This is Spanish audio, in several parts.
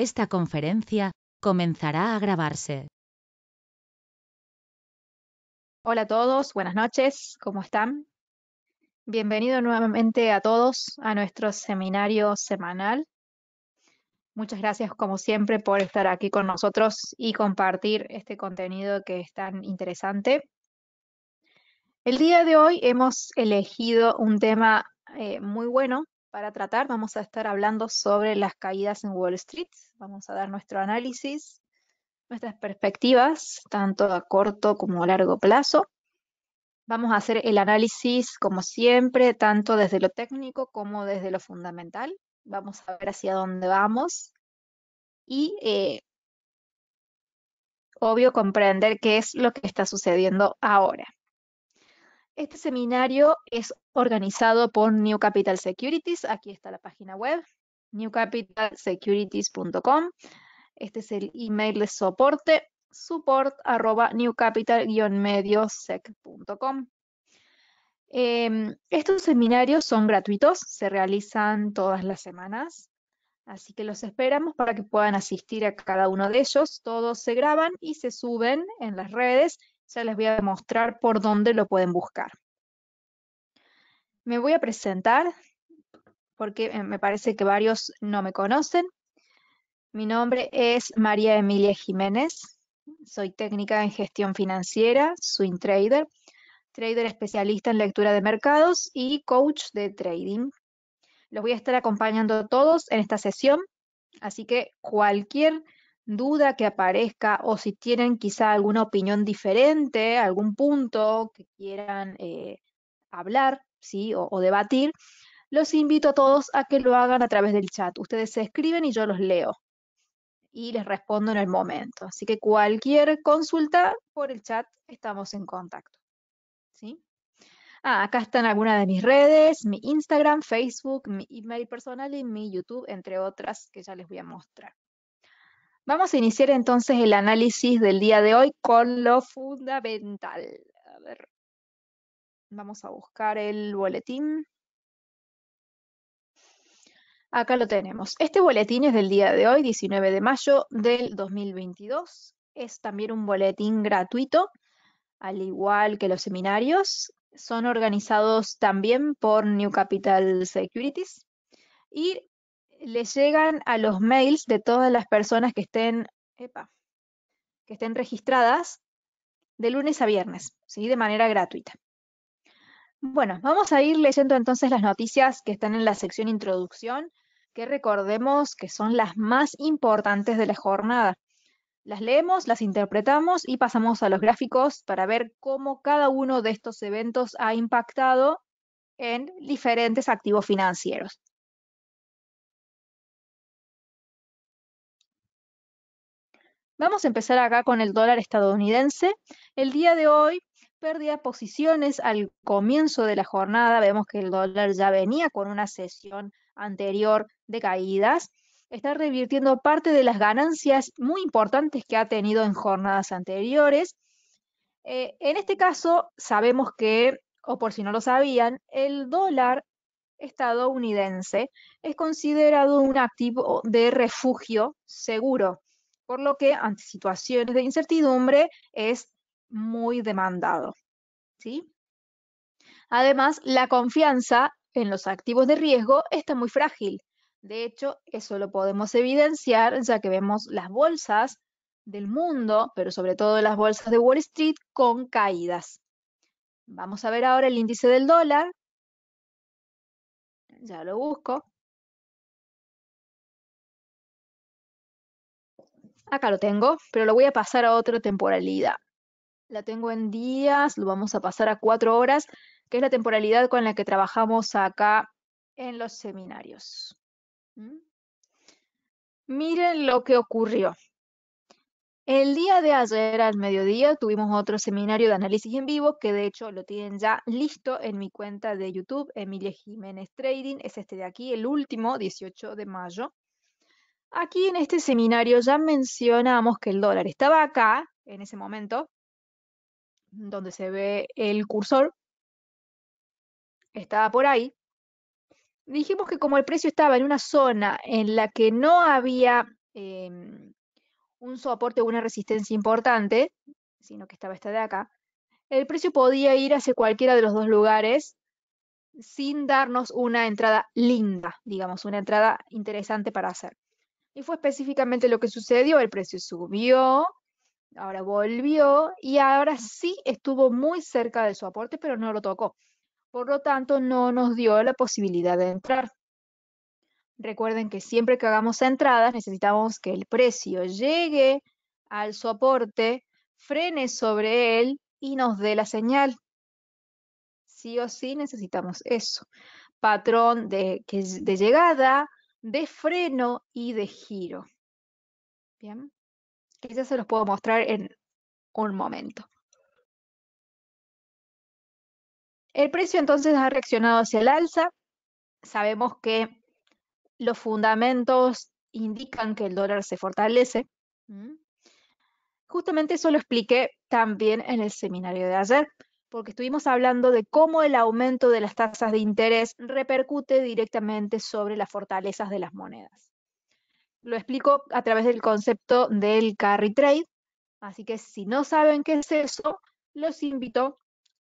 Esta conferencia comenzará a grabarse. Hola a todos, buenas noches, ¿cómo están? Bienvenido nuevamente a todos a nuestro seminario semanal. Muchas gracias como siempre por estar aquí con nosotros y compartir este contenido que es tan interesante. El día de hoy hemos elegido un tema eh, muy bueno para tratar vamos a estar hablando sobre las caídas en Wall Street. Vamos a dar nuestro análisis, nuestras perspectivas, tanto a corto como a largo plazo. Vamos a hacer el análisis, como siempre, tanto desde lo técnico como desde lo fundamental. Vamos a ver hacia dónde vamos y, eh, obvio, comprender qué es lo que está sucediendo ahora. Este seminario es organizado por New Capital Securities. Aquí está la página web, newcapitalsecurities.com. Este es el email de soporte, support newcapital-mediosec.com. Em, estos seminarios son gratuitos, se realizan todas las semanas, así que los esperamos para que puedan asistir a cada uno de ellos. Todos se graban y se suben en las redes se les voy a demostrar por dónde lo pueden buscar. Me voy a presentar porque eh, me parece que varios no me conocen. Mi nombre es María Emilia Jiménez. Soy técnica en gestión financiera, swing trader, trader especialista en lectura de mercados y coach de trading. Los voy a estar acompañando todos en esta sesión, así que cualquier duda que aparezca o si tienen quizá alguna opinión diferente, algún punto que quieran eh, hablar ¿sí? O, debatir, los invito a todos a que lo hagan a través del chat. Ustedes se escriben y yo los leo y les respondo en el momento. Así que cualquier consulta por el chat estamos en contacto. ¿sí? Ah, acá están algunas de mis redes, mi Instagram, Facebook, mi email personal y mi YouTube, entre otras que ya les voy a mostrar. Vamos a iniciar entonces el análisis del día de hoy con lo fundamental. vamos a buscar el boletín. Acá lo tenemos. Este boletín es del día de hoy, 19 de mayo del 2022. Es también un boletín gratuito, al igual que los seminarios. Son organizados también por New Capital Securities. Y le llegan a los mails de todas las personas que estén, que estén registradas de lunes a viernes, ¿sí? de manera gratuita. Bueno, vamos a ir leyendo entonces las noticias que están en la sección introducción, que recordemos que son las más importantes de la jornada. Las leemos, las interpretamos y pasamos a los gráficos para ver cómo cada uno de estos eventos ha impactado en diferentes activos financieros. Vamos a empezar acá con el dólar estadounidense. El día de hoy, pérdida posiciones al comienzo de la jornada. Vemos que el dólar ya venía con una sesión anterior de caídas. Está revirtiendo parte de las ganancias muy importantes que ha tenido en jornadas anteriores. Eh, en este caso, sabemos que, o por si no lo sabían, el dólar estadounidense es considerado un activo de refugio seguro por lo que ante situaciones de incertidumbre es muy demandado. ¿sí? Además, la confianza en los activos de riesgo está muy frágil. De hecho, eso lo podemos evidenciar ya que vemos las bolsas del mundo, pero sobre todo las bolsas de Wall Street, con caídas. Vamos a ver ahora el índice del dólar. Ya lo busco. Acá lo tengo, pero lo voy a pasar a otra temporalidad. La tengo en días, lo vamos a pasar a cuatro horas, que es la temporalidad con la que trabajamos acá en los seminarios. ¿Mm? Miren lo que ocurrió. El día de ayer al mediodía tuvimos otro seminario de análisis en vivo que de hecho lo tienen ya listo en mi cuenta de YouTube, Emilia Jiménez Trading. Es este de aquí, el último, 18 de mayo. Aquí en este seminario ya mencionamos que el dólar estaba acá, en ese momento, donde se ve el cursor, estaba por ahí. Dijimos que como el precio estaba en una zona en la que no había em, un soporte o una resistencia importante, sino que estaba esta de acá, el precio podía ir hacia cualquiera de los dos lugares sin darnos una entrada linda, digamos, una entrada interesante para hacer. Y fue específicamente lo que sucedió, el precio subió, ahora volvió y ahora sí estuvo muy cerca de su aporte, pero no lo tocó. Por lo tanto, no nos dio la posibilidad de entrar. Recuerden que siempre que hagamos entradas necesitamos que el precio llegue al soporte, frene sobre él y nos dé la señal. Sí o sí necesitamos eso. Patrón de, de llegada, de freno y de giro. Bien, quizás se los puedo mostrar en un momento. El precio entonces ha reaccionado hacia el alza. Sabemos que los fundamentos indican que el dólar se fortalece. Mm. Justamente eso lo expliqué también en el seminario de ayer porque estuvimos hablando de cómo el aumento de las tasas de interés repercute directamente sobre las fortalezas de las monedas. Lo explico a través del concepto del carry trade, así que si no saben qué es eso, los invito a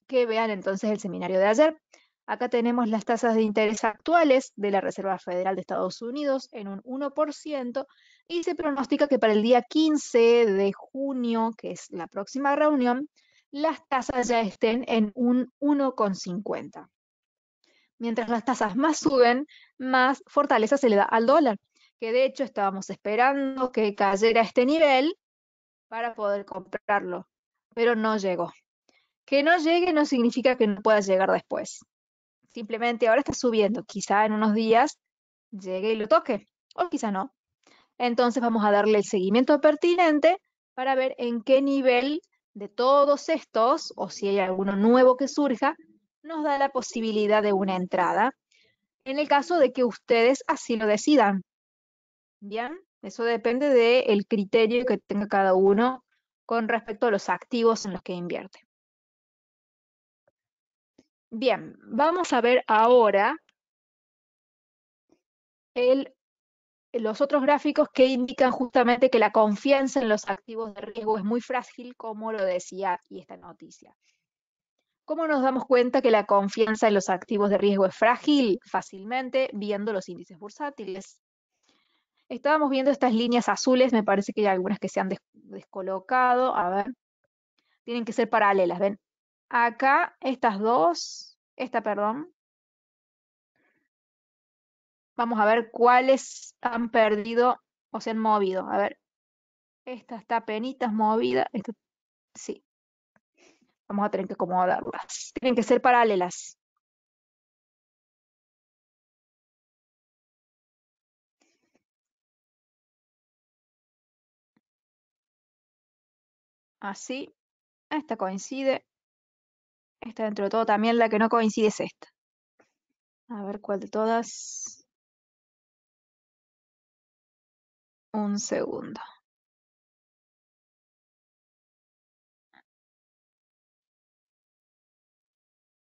que vean entonces el seminario de ayer. Acá tenemos las tasas de interés actuales de la Reserva Federal de Estados Unidos en un 1% y se pronostica que para el día 15 de junio, que es la próxima reunión, las tasas ya estén en un 1,50. Mientras las tasas más suben, más fortaleza se le da al dólar, que de hecho estábamos esperando que cayera a este nivel para poder comprarlo, pero no llegó. Que no llegue no significa que no pueda llegar después. Simplemente ahora está subiendo, quizá en unos días llegue y lo toque, o quizá no. Entonces vamos a darle el seguimiento pertinente para ver en qué nivel de todos estos, o si hay alguno nuevo que surja, nos da la posibilidad de una entrada, en el caso de que ustedes así lo decidan. Bien, eso depende del criterio que tenga cada uno con respecto a los activos en los que invierte. Bien, vamos a ver ahora el los otros gráficos que indican justamente que la confianza en los activos de riesgo es muy frágil, como lo decía y esta noticia. ¿Cómo nos damos cuenta que la confianza en los activos de riesgo es frágil? Fácilmente viendo los índices bursátiles. Estábamos viendo estas líneas azules, me parece que hay algunas que se han descolocado. A ver, tienen que ser paralelas, ven. Acá estas dos, esta, perdón, Vamos a ver cuáles han perdido o se han movido. A ver, esta está penitas movida. sí. Vamos a tener que acomodarlas. Tienen que ser paralelas. Así. Esta coincide. Esta dentro de todo también la que no coincide es esta. A ver cuál de todas. un segundo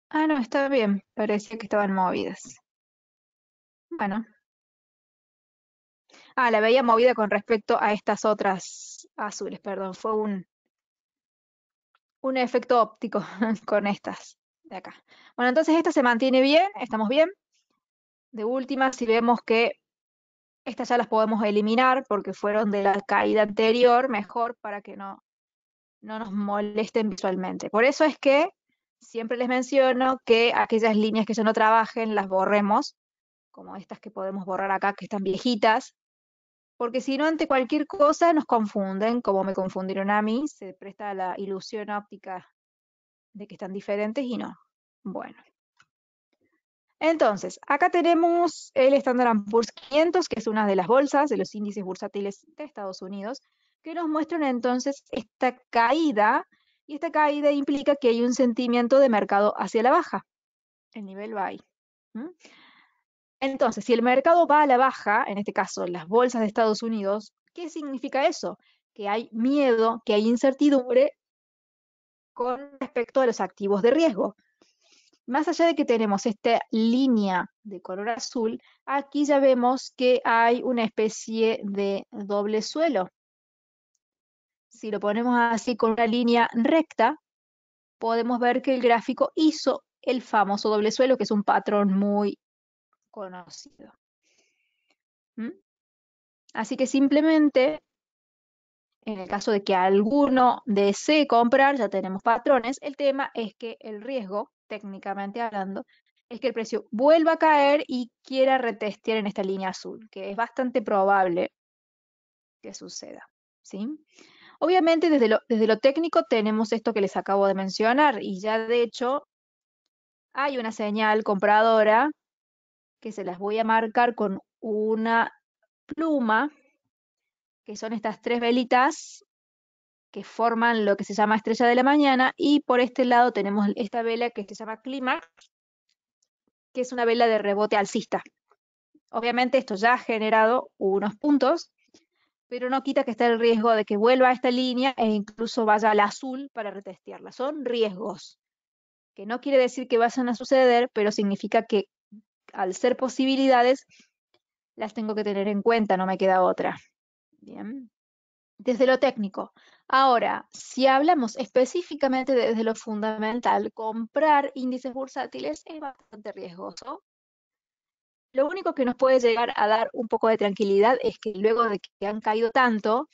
Ah, no, está bien. Parecía que estaban movidas. Bueno. Ah, la veía movida con respecto a estas otras azules, perdón. Fue un, un efecto óptico con estas de acá. Bueno, entonces esta se mantiene bien, estamos bien. De última, si vemos que estas ya las podemos eliminar porque fueron de la caída anterior, mejor para que no, no nos molesten visualmente. Por eso es que siempre les menciono que aquellas líneas que ya no trabajen las borremos, como estas que podemos borrar acá, que están viejitas, porque si no, ante cualquier cosa nos confunden, como me confundieron a mí, se presta la ilusión óptica de que están diferentes y no. Bueno. Entonces, acá tenemos el Standard Poor's 500, que es una de las bolsas de los índices bursátiles de Estados Unidos, que nos muestran entonces esta caída, y esta caída implica que hay un sentimiento de mercado hacia la baja, el nivel buy. Entonces, si el mercado va a la baja, en este caso las bolsas de Estados Unidos, ¿qué significa eso? Que hay miedo, que hay incertidumbre con respecto a los activos de riesgo. Más allá de que tenemos esta línea de color azul, aquí ya vemos que hay una especie de doble suelo. Si lo ponemos así con una línea recta, podemos ver que el gráfico hizo el famoso doble suelo, que es un patrón muy conocido. ¿Mm? Así que simplemente, en el caso de que alguno desee comprar, ya tenemos patrones, el tema es que el riesgo técnicamente hablando, es que el precio vuelva a caer y quiera retestear en esta línea azul, que es bastante probable que suceda. ¿sí? Obviamente desde desde lo técnico tenemos esto que les acabo de mencionar y ya de hecho hay una señal compradora que se las voy a marcar con una pluma, que son estas tres velitas que forman lo que se llama estrella de la mañana, y por este lado tenemos esta vela que se llama clima, que es una vela de rebote alcista. Obviamente esto ya ha generado unos puntos, pero no quita que está el riesgo de que vuelva a esta línea e incluso vaya al azul para retestearla. Son riesgos, que no quiere decir que vayan a suceder, pero significa que al ser posibilidades, las tengo que tener en cuenta, no me queda otra. Bien. Desde lo técnico, Ahora, si hablamos específicamente desde lo fundamental, comprar índices bursátiles es bastante riesgoso. Lo único que nos puede llegar a dar un poco de tranquilidad es que luego de que han caído tanto,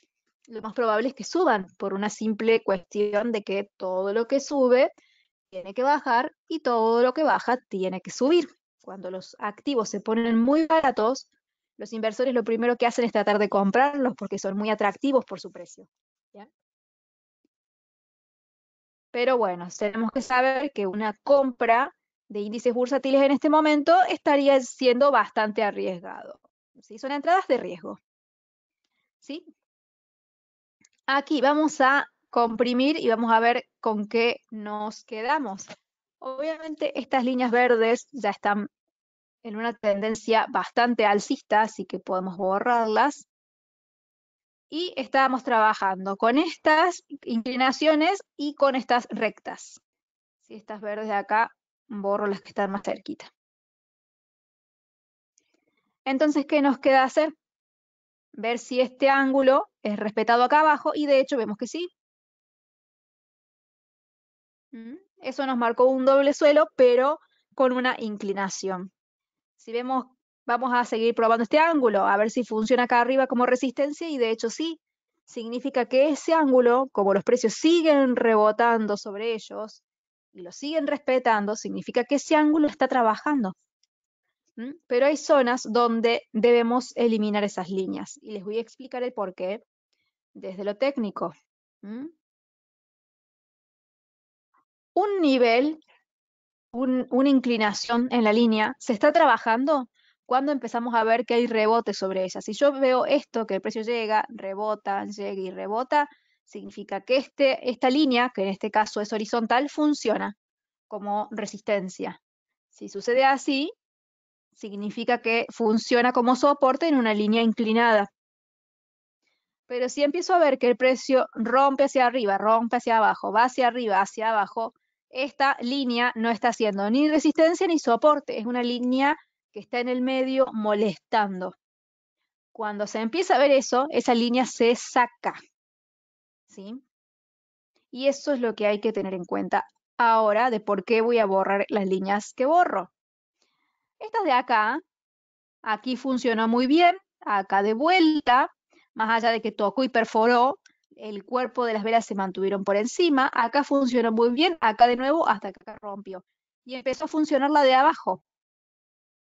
lo más probable es que suban por una simple cuestión de que todo lo que sube tiene que bajar y todo lo que baja tiene que subir. Cuando los activos se ponen muy baratos, los inversores lo primero que hacen es tratar de comprarlos porque son muy atractivos por su precio. Pero bueno, tenemos que saber que una compra de índices bursátiles en este momento estaría siendo bastante arriesgado. Son entradas de riesgo. ¿sí? Aquí vamos a comprimir y vamos a ver con qué nos quedamos. Obviamente estas líneas verdes ya están en una tendencia bastante alcista, así que podemos borrarlas y estábamos trabajando con estas inclinaciones y con estas rectas. Si estas verdes de acá, borro las que están más cerquita. Entonces, ¿qué nos queda hacer? Ver si este ángulo es respetado acá abajo y de hecho vemos que sí. Mm, eso nos marcó un doble suelo, pero con una inclinación. Si vemos Vamos a seguir probando este ángulo, a ver si funciona acá arriba como resistencia, y de hecho sí, significa que ese ángulo, como los precios siguen rebotando sobre ellos y lo siguen respetando, significa que ese ángulo está trabajando. Pero hay zonas donde debemos eliminar esas líneas, y les voy a explicar el porqué desde lo técnico. Un nivel, una inclinación en la línea, se está trabajando cuando empezamos a ver que hay rebote sobre ella. Si yo veo esto, que el precio llega, rebota, llega y rebota, significa que este, esta línea, que en este caso es horizontal, funciona como resistencia. Si sucede así, significa que funciona como soporte en una línea inclinada. Pero si empiezo a ver que el precio rompe hacia arriba, rompe hacia abajo, va hacia arriba, hacia abajo, esta línea no está haciendo ni resistencia ni soporte, es una línea que está en el medio molestando. Cuando se empieza a ver eso, esa línea se saca. ¿sí? Y eso es lo que hay que tener en cuenta ahora de por qué voy a borrar las líneas que borro. Estas de acá, aquí funcionó muy bien, acá de vuelta, más allá de que tocó y perforó, el cuerpo de las velas se mantuvieron por encima, acá funcionó muy bien, acá de nuevo hasta que acá rompió. Y empezó a funcionar la de abajo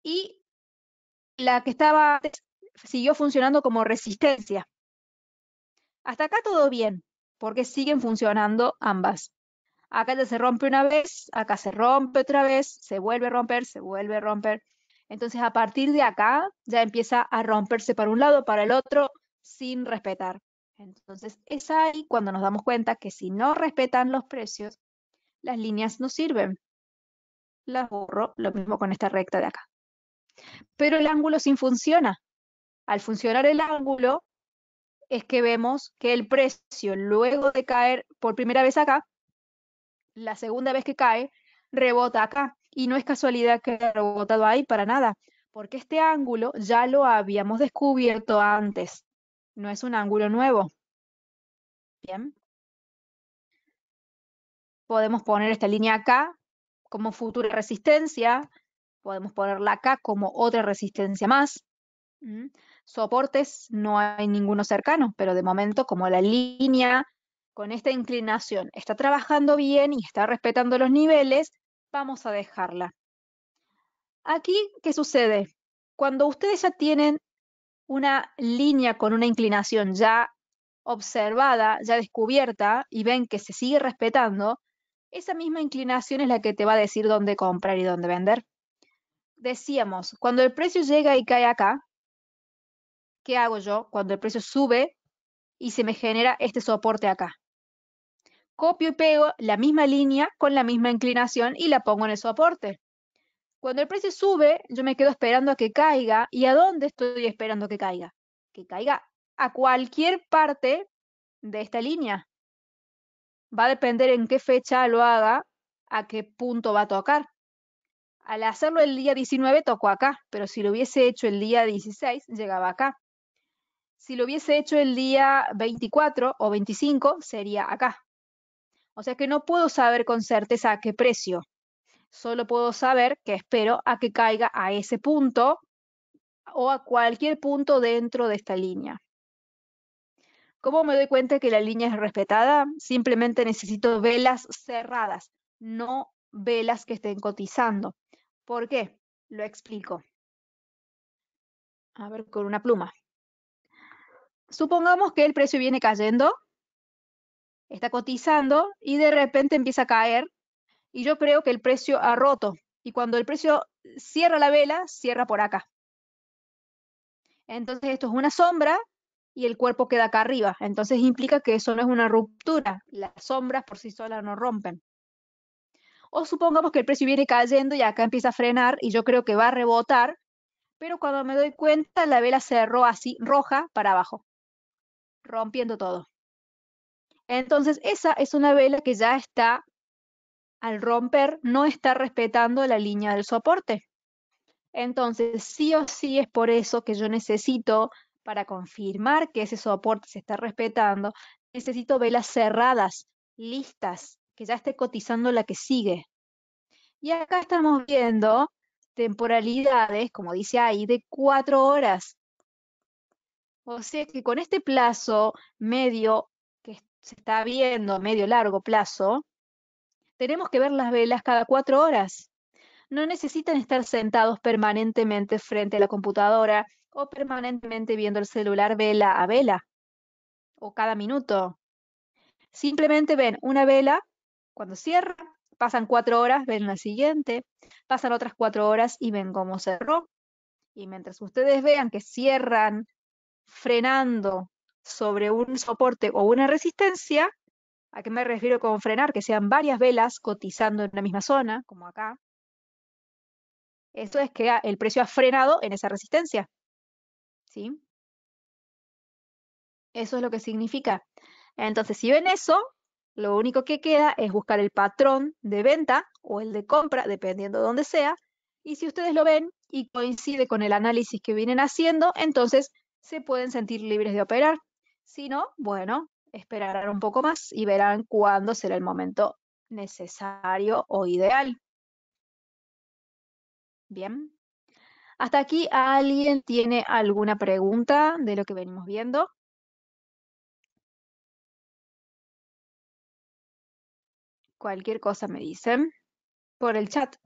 y la que estaba siguió funcionando como resistencia. Hasta acá todo bien, porque siguen funcionando ambas. Acá se rompe una vez, acá se rompe otra vez, se vuelve a romper, se vuelve a romper. Entonces, a partir de acá ya empieza a romperse para un lado, para el otro, sin respetar. Entonces, es ahí cuando nos damos cuenta que si no respetan los precios, las líneas no sirven. Las borro, lo mismo con esta recta de acá pero el ángulo sin funciona. Al funcionar el ángulo, es que vemos que el precio, luego de caer por primera vez acá, la segunda vez que cae, rebota acá. Y no es casualidad que haya rebotado ahí para nada, porque este ángulo ya lo habíamos descubierto antes. No es un ángulo nuevo. Bien. Podemos poner esta línea acá como futura resistencia Podemos ponerla acá como otra resistencia más. Soportes, no hay ninguno cercano, pero de momento como la línea con esta inclinación está trabajando bien y está respetando los niveles, vamos a dejarla. Aquí, ¿qué sucede? Cuando ustedes ya tienen una línea con una inclinación ya observada, ya descubierta, y ven que se sigue respetando, esa misma inclinación es la que te va a decir dónde comprar y dónde vender decíamos, cuando el precio llega y cae acá, ¿qué hago yo? Cuando el precio sube y se me genera este soporte acá. Copio y pego la misma línea con la misma inclinación y la pongo en el soporte. Cuando el precio sube, yo me quedo esperando a que caiga. ¿Y a dónde estoy esperando que caiga? Que caiga a cualquier parte de esta línea. Va a depender en qué fecha lo haga, a qué punto va a tocar. Al hacerlo el día 19 tocó acá, pero si lo hubiese hecho el día 16, llegaba acá. Si lo hubiese hecho el día 24 o 25, sería acá. O sea que no puedo saber con certeza a qué precio. Solo puedo saber que espero a que caiga a ese punto o a cualquier punto dentro de esta línea. ¿Cómo me doy cuenta que la línea es respetada? Simplemente necesito velas cerradas, no velas que estén cotizando. ¿Por qué? Lo explico. A ver, con una pluma. Supongamos que el precio viene cayendo, está cotizando y de repente empieza a caer y yo creo que el precio ha roto. Y cuando el precio cierra la vela, cierra por acá. Entonces esto es una sombra y el cuerpo queda acá arriba. Entonces implica que eso no es una ruptura. Las sombras por sí solas no rompen. O supongamos que el precio viene cayendo y acá empieza a frenar y yo creo que va a rebotar, pero cuando me doy cuenta la vela cerró así, roja para abajo, rompiendo todo. Entonces, esa es una vela que ya está, al romper, no está respetando la línea del soporte. Entonces, sí o sí es por eso que yo necesito, para confirmar que ese soporte se está respetando, necesito velas cerradas, listas, que ya esté cotizando la que sigue. Y acá estamos viendo temporalidades, como dice ahí, de cuatro horas. O sea que con este plazo medio que se está viendo, medio largo plazo, tenemos que ver las velas cada cuatro horas. No necesitan estar sentados permanentemente frente a la computadora o permanentemente viendo el celular vela a vela o cada minuto. Simplemente ven una vela cuando cierra, pasan cuatro horas, ven la siguiente, pasan otras cuatro horas y ven cómo cerró. Y mientras ustedes vean que cierran frenando sobre un soporte o una resistencia, ¿a qué me refiero con frenar? Que sean varias velas cotizando en la misma zona, como acá. Esto es que el precio ha frenado en esa resistencia. ¿Sí? Eso es lo que significa. Entonces, si ven eso, lo único que queda es buscar el patrón de venta o el de compra, dependiendo de dónde sea. Y si ustedes lo ven y coincide con el análisis que vienen haciendo, entonces se pueden sentir libres de operar. Si no, bueno, esperarán un poco más y verán cuándo será el momento necesario o ideal. Bien. ¿Hasta aquí alguien tiene alguna pregunta de lo que venimos viendo? Cualquier cosa me dicen por el chat.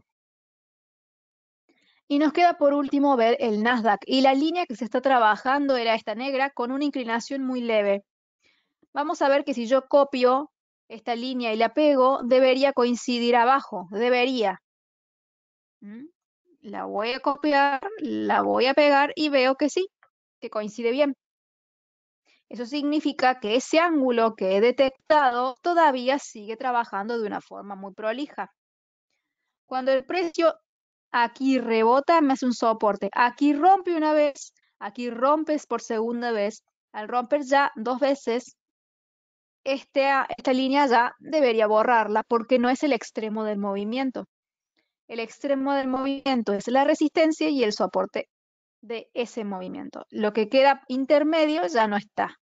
Y nos queda por último ver el Nasdaq. Y la línea que se está trabajando era esta negra con una inclinación muy leve. Vamos a ver que si yo copio esta línea y la pego, debería coincidir abajo. Debería. Mm, la voy a copiar, la voy a pegar y veo que sí, que coincide bien. Eso significa que ese ángulo que he detectado todavía sigue trabajando de una forma muy prolija. Cuando el precio aquí rebota, me hace un soporte. Aquí rompe una vez, aquí rompes por segunda vez. Al romper ya dos veces, este esta línea ya debería borrarla porque no es el extremo del movimiento. El extremo del movimiento es la resistencia y el soporte de ese movimiento. Lo que queda intermedio ya no está,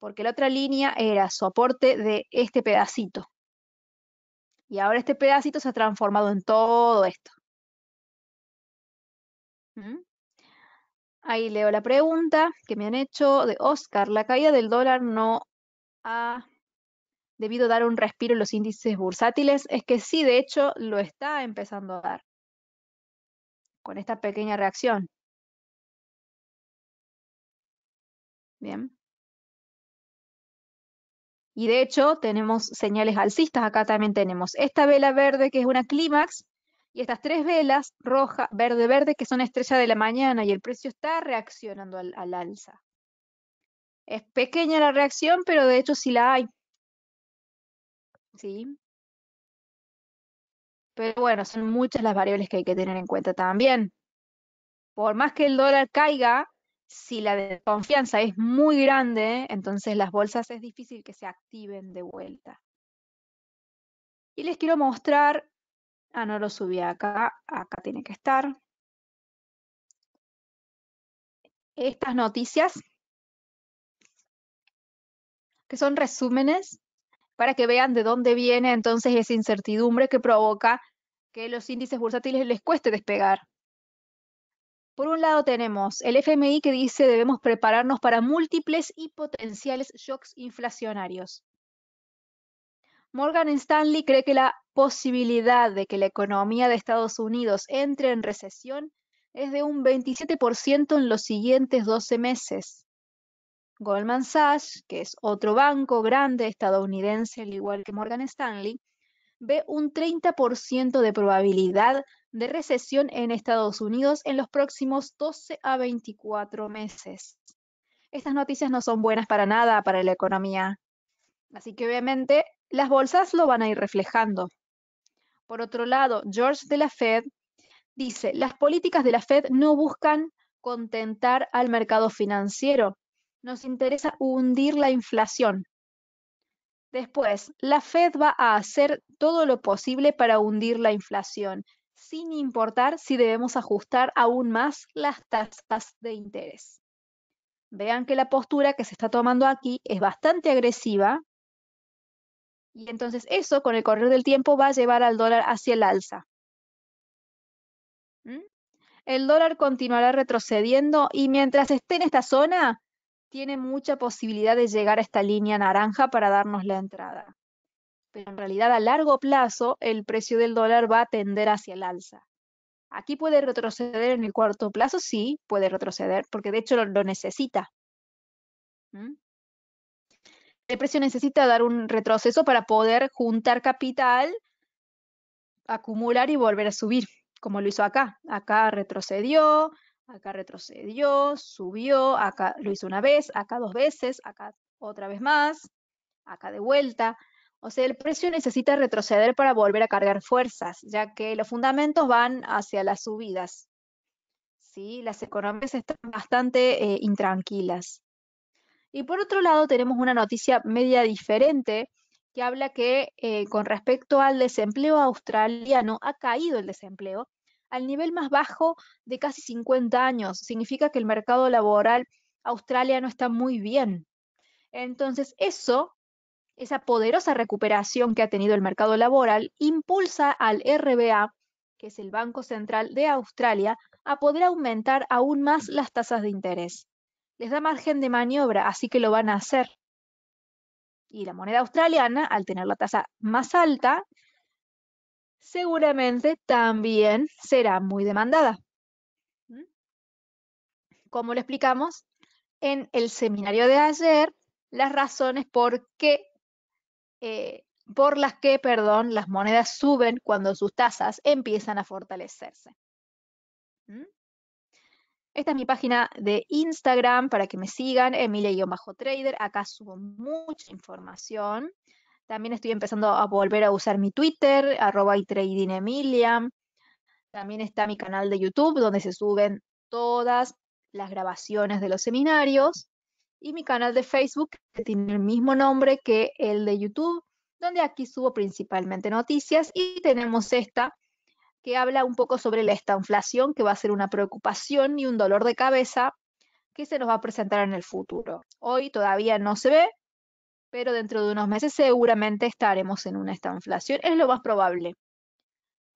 porque la otra línea era soporte de este pedacito. Y ahora este pedacito se ha transformado en todo esto. ¿Mm? Ahí leo la pregunta que me han hecho de Oscar. La caída del dólar no ha debido dar un respiro en los índices bursátiles. Es que sí, de hecho, lo está empezando a dar con esta pequeña reacción. Bien. Y de hecho tenemos señales alcistas, acá también tenemos esta vela verde que es una clímax y estas tres velas, roja, verde, verde, que son estrella de la mañana y el precio está reaccionando al, al alza. Es pequeña la reacción, pero de hecho sí la hay. ¿Sí? Pero bueno, son muchas las variables que hay que tener en cuenta también. Por más que el dólar caiga, si la desconfianza es muy grande, entonces las bolsas es difícil que se activen de vuelta. Y les quiero mostrar, ah, no lo subí acá, acá tiene que estar, estas noticias, que son resúmenes, para que vean de dónde viene entonces esa incertidumbre que provoca que los índices bursátiles les cueste despegar. Por un lado tenemos el FMI que dice debemos prepararnos para múltiples y potenciales shocks inflacionarios. Morgan Stanley cree que la posibilidad de que la economía de Estados Unidos entre en recesión es de un 27% en los siguientes 12 meses. Goldman Sachs, que es otro banco grande estadounidense, al igual que Morgan Stanley, ve un 30% de probabilidad de recesión en Estados Unidos en los próximos 12 a 24 meses. Estas noticias no son buenas para nada para la economía, así que obviamente las bolsas lo van a ir reflejando. Por otro lado, George de la Fed dice, las políticas de la Fed no buscan contentar al mercado financiero, nos interesa hundir la inflación. Después, la Fed va a hacer todo lo posible para hundir la inflación sin importar si debemos ajustar aún más las tasas de interés. Vean que la postura que se está tomando aquí es bastante agresiva y entonces eso con el correr del tiempo va a llevar al dólar hacia el alza. ¿Mm? El dólar continuará retrocediendo y mientras esté en esta zona, tiene mucha posibilidad de llegar a esta línea naranja para darnos la entrada pero en realidad a largo plazo el precio del dólar va a tender hacia el alza. Aquí puede retroceder en el cuarto plazo, sí, puede retroceder, porque de hecho lo, necesita. ¿Mm? El precio necesita dar un retroceso para poder juntar capital, acumular y volver a subir, como lo hizo acá. Acá retrocedió, acá retrocedió, subió, acá lo hizo una vez, acá dos veces, acá otra vez más, acá de vuelta. O sea, el precio necesita retroceder para volver a cargar fuerzas, ya que los fundamentos van hacia las subidas. ¿sí? Las economías están bastante eh, intranquilas. Y por otro lado, tenemos una noticia media diferente que habla que eh, con respecto al desempleo australiano ha caído el desempleo al nivel más bajo de casi 50 años. Significa que el mercado laboral australiano está muy bien. Entonces, eso esa poderosa recuperación que ha tenido el mercado laboral impulsa al RBA, que es el Banco Central de Australia, a poder aumentar aún más las tasas de interés. Les da margen de maniobra, así que lo van a hacer. Y la moneda australiana, al tener la tasa más alta, seguramente también será muy demandada. ¿Mm? Como lo explicamos en el seminario de ayer, las razones por qué eh, por las que, perdón, las monedas suben cuando sus tasas empiezan a fortalecerse. ¿Mm? Esta es mi página de Instagram para que me sigan, Emilia-Trader. Acá subo mucha información. También estoy empezando a volver a usar mi Twitter, arroba y trading Emilia. También está mi canal de YouTube, donde se suben todas las grabaciones de los seminarios y mi canal de Facebook que tiene el mismo nombre que el de YouTube, donde aquí subo principalmente noticias y tenemos esta que habla un poco sobre la estanflación, que va a ser una preocupación y un dolor de cabeza que se nos va a presentar en el futuro. Hoy todavía no se ve, pero dentro de unos meses seguramente estaremos en una estanflación, es lo más probable.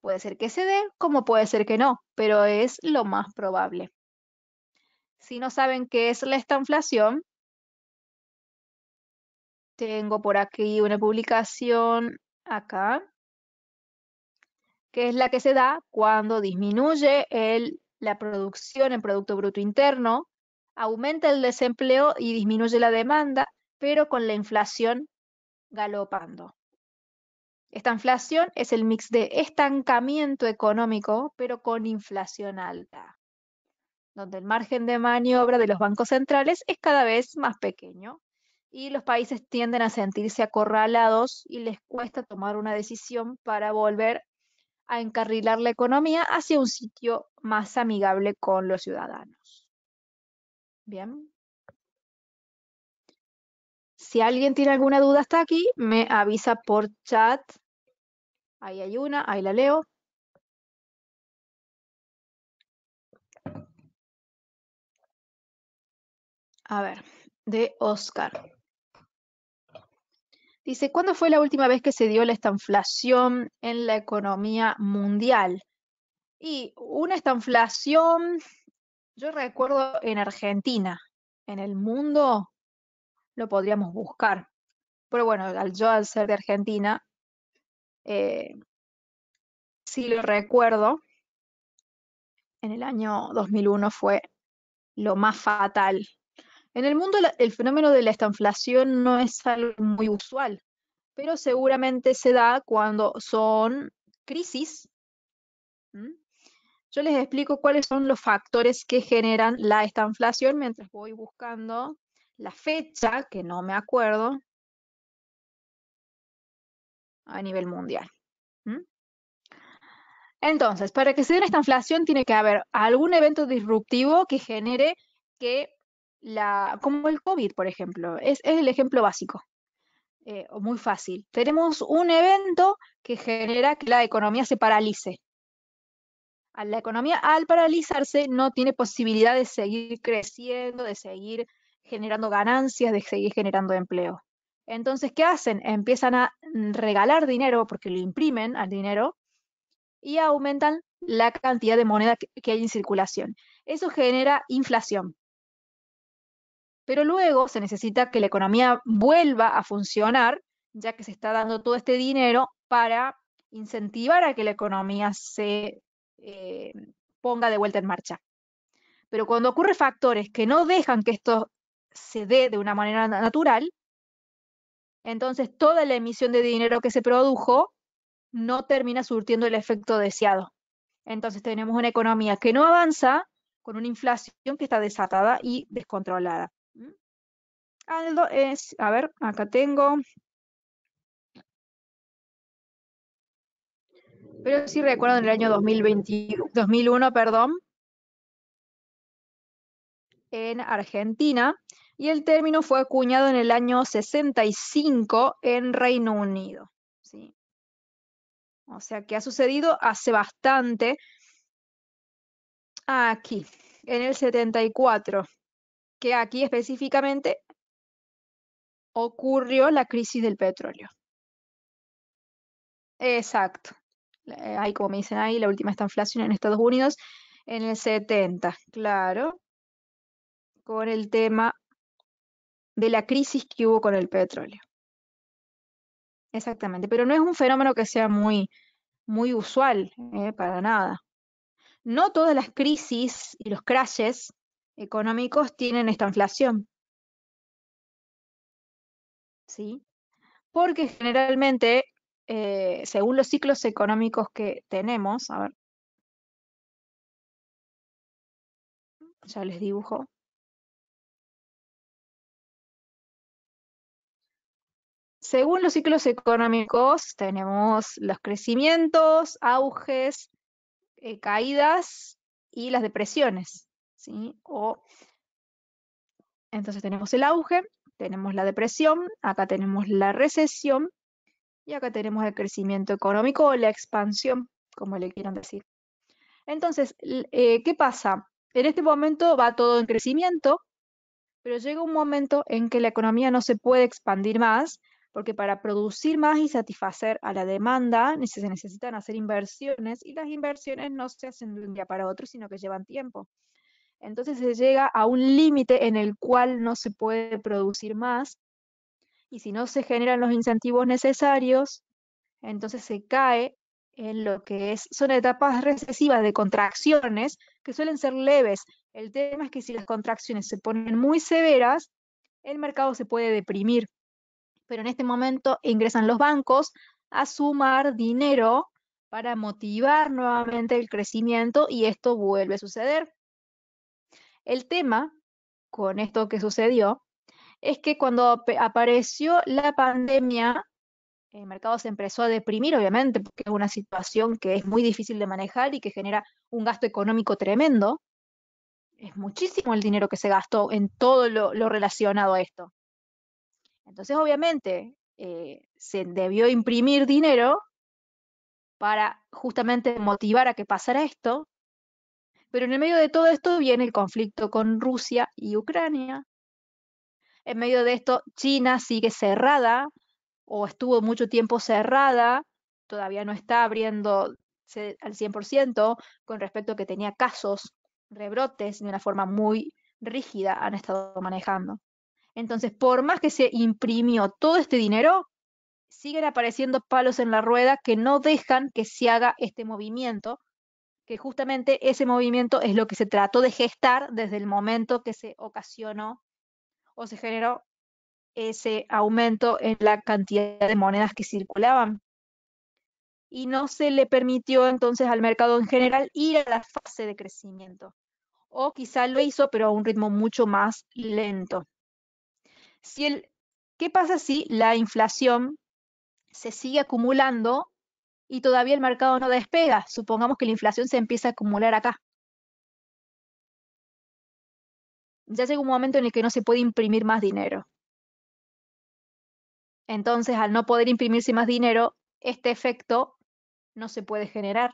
Puede ser que se dé, como puede ser que no, pero es lo más probable. Si no saben qué es la estanflación, tengo por aquí una publicación acá, que es la que se da cuando disminuye la producción en Producto Bruto Interno, aumenta el desempleo y disminuye la demanda, pero con la inflación galopando. Esta inflación es el mix de estancamiento económico, pero con inflación alta, donde el margen de maniobra de los bancos centrales es cada vez más pequeño y los países tienden a sentirse acorralados y les cuesta tomar una decisión para volver a encarrilar la economía hacia un sitio más amigable con los ciudadanos. Bien. Si alguien tiene alguna duda hasta aquí, me avisa por chat. Ahí hay una, ahí la leo. A ver, de Oscar. Dice, ¿cuándo fue la última vez que se dio la estanflación en la economía mundial? Y una estanflación, yo recuerdo en Argentina, en el mundo lo podríamos buscar. Pero bueno, yo al ser de Argentina, si eh, sí lo recuerdo, en el año 2001 fue lo más fatal en el mundo el fenómeno de la estanflación no es algo muy usual, pero seguramente se da cuando son crisis. Yo les explico cuáles son los factores que generan la estanflación mientras voy buscando la fecha, que no me acuerdo, a nivel mundial. Entonces, para que se dé una estanflación tiene que haber algún evento disruptivo que genere que como el COVID, por ejemplo, es, el ejemplo básico. Eh, o muy fácil. Tenemos un evento que genera que la economía se paralice. la economía, al paralizarse, no tiene posibilidad de seguir creciendo, de seguir generando ganancias, de seguir generando empleo. Entonces, ¿qué hacen? Empiezan a regalar dinero, porque lo imprimen al dinero, y aumentan la cantidad de moneda que hay en circulación. Eso genera inflación pero luego se necesita que la economía vuelva a funcionar, ya que se está dando todo este dinero para incentivar a que la economía se eh, ponga de vuelta en marcha. Pero cuando ocurren factores que no dejan que esto se dé de una manera natural, entonces toda la emisión de dinero que se produjo no termina surtiendo el efecto deseado. Entonces tenemos una economía que no avanza con una inflación que está desatada y descontrolada. Aldo es, a ver, acá tengo. Pero sí recuerdo en el año 2001, perdón, en Argentina, y el término fue acuñado en el año 65 en Reino Unido. ¿sí? O sea que ha sucedido hace bastante. Aquí, en el 74, que aquí específicamente ocurrió la crisis del petróleo. Exacto. Hay eh, como me dicen ahí, la última inflación en Estados Unidos en el 70, claro, con el tema de la crisis que hubo con el petróleo. Exactamente, pero no es un fenómeno que sea muy, muy usual, eh, para nada. No todas las crisis y los crashes económicos tienen esta inflación. ¿sí? Porque generalmente, eh, según los ciclos económicos que tenemos, a ver, ya les dibujo. Según los ciclos económicos, tenemos los crecimientos, auges, eh, caídas y las depresiones. ¿sí? O, entonces tenemos el auge, tenemos la depresión, acá tenemos la recesión y acá tenemos el crecimiento económico o la expansión, como le quieran decir. Entonces, eh, ¿qué pasa? En este momento va todo en crecimiento, pero llega un momento en que la economía no se puede expandir más, porque para producir más y satisfacer a la demanda se necesitan hacer inversiones y las inversiones no se hacen de un día para otro, sino que llevan tiempo. Entonces se llega a un límite en el cual no se puede producir más y si no se generan los incentivos necesarios, entonces se cae en lo que es, son etapas recesivas de contracciones que suelen ser leves. El tema es que si las contracciones se ponen muy severas, el mercado se puede deprimir. Pero en este momento ingresan los bancos a sumar dinero para motivar nuevamente el crecimiento y esto vuelve a suceder. El tema con esto que sucedió es que cuando apareció la pandemia, el mercado se empezó a deprimir, obviamente, porque es una situación que es muy difícil de manejar y que genera un gasto económico tremendo. Es muchísimo el dinero que se gastó en todo lo, relacionado a esto. Entonces, obviamente, eh, se debió imprimir dinero para justamente motivar a que pasara esto, pero en el medio de todo esto viene el conflicto con Rusia y Ucrania. En medio de esto, China sigue cerrada o estuvo mucho tiempo cerrada, todavía no está abriendo al 100% con respecto a que tenía casos, rebrotes de una forma muy rígida han estado manejando. Entonces, por más que se imprimió todo este dinero, siguen apareciendo palos en la rueda que no dejan que se haga este movimiento que justamente ese movimiento es lo que se trató de gestar desde el momento que se ocasionó o se generó ese aumento en la cantidad de monedas que circulaban. Y no se le permitió entonces al mercado en general ir a la fase de crecimiento. O quizá lo hizo, pero a un ritmo mucho más lento. Si el, ¿Qué pasa si la inflación se sigue acumulando y todavía el mercado no despega, supongamos que la inflación se empieza a acumular acá. Ya llega un momento en el que no se puede imprimir más dinero. Entonces, al no poder imprimirse más dinero, este efecto no se puede generar.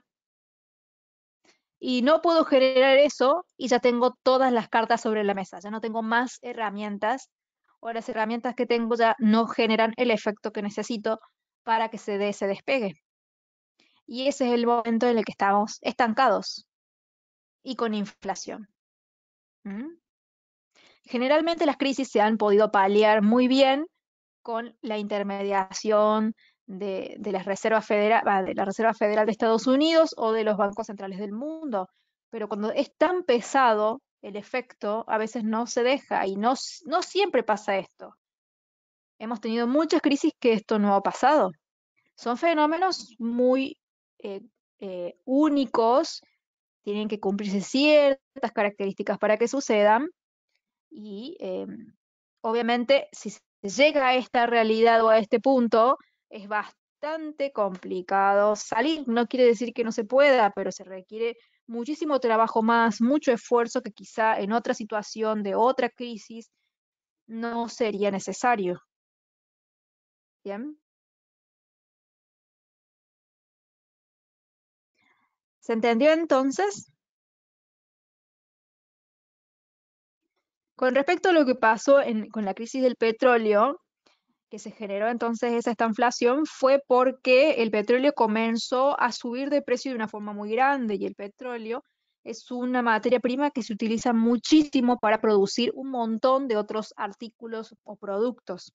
Y no puedo generar eso y ya tengo todas las cartas sobre la mesa, ya no tengo más herramientas o las herramientas que tengo ya no generan el efecto que necesito para que se dé ese despegue y ese es el momento en el que estamos estancados y con inflación. ¿Mm? Generalmente las crisis se han podido paliar muy bien con la intermediación de, de la Reserva Federal de Estados Unidos o de los bancos centrales del mundo, pero cuando es tan pesado el efecto, a veces no se deja y no, no siempre pasa esto. Hemos tenido muchas crisis que esto no ha pasado. Son fenómenos muy eh, eh, únicos, tienen que cumplirse ciertas características para que sucedan y eh, obviamente si se llega a esta realidad o a este punto es bastante complicado salir. No quiere decir que no se pueda, pero se requiere muchísimo trabajo más, mucho esfuerzo que quizá en otra situación de otra crisis no sería necesario. Bien. ¿Se entendió entonces? Con respecto a lo que pasó con la crisis del petróleo, que se generó entonces esa estanflación, fue porque el petróleo comenzó a subir de precio de una forma muy grande y el petróleo es una materia prima que se utiliza muchísimo para producir un montón de otros artículos o productos.